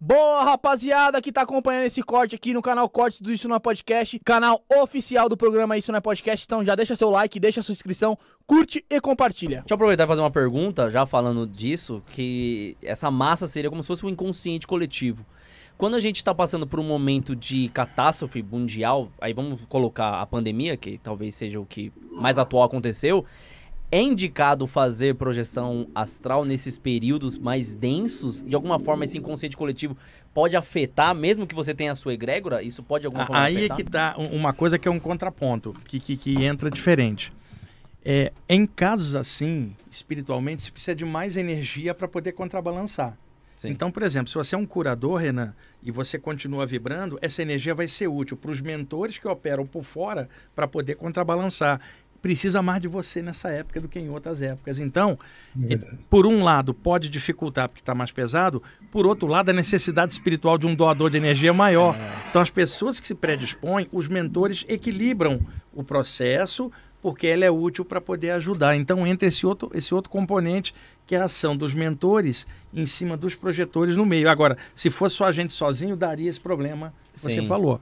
Boa, rapaziada que tá acompanhando esse corte aqui no canal Cortes do Isso Não é Podcast, canal oficial do programa Isso Não é Podcast. Então já deixa seu like, deixa sua inscrição, curte e compartilha. Deixa eu aproveitar e fazer uma pergunta, já falando disso, que essa massa seria como se fosse um inconsciente coletivo. Quando a gente tá passando por um momento de catástrofe mundial, aí vamos colocar a pandemia, que talvez seja o que mais atual aconteceu, é indicado fazer projeção astral nesses períodos mais densos? De alguma forma, esse inconsciente coletivo pode afetar, mesmo que você tenha a sua egrégora? Isso pode de alguma forma Aí é afetar? é que tá uma coisa que é um contraponto, que, que, que entra diferente. É, em casos assim, espiritualmente, você precisa de mais energia para poder contrabalançar. Sim. Então, por exemplo, se você é um curador, Renan, e você continua vibrando, essa energia vai ser útil para os mentores que operam por fora para poder contrabalançar precisa mais de você nessa época do que em outras épocas. Então, é por um lado, pode dificultar porque está mais pesado, por outro lado, a necessidade espiritual de um doador de energia é maior. É. Então, as pessoas que se predispõem, os mentores equilibram o processo porque ela é útil para poder ajudar. Então entra esse outro, esse outro componente que é a ação dos mentores em cima dos projetores no meio. Agora, se fosse só a gente sozinho, daria esse problema que Sim. você falou.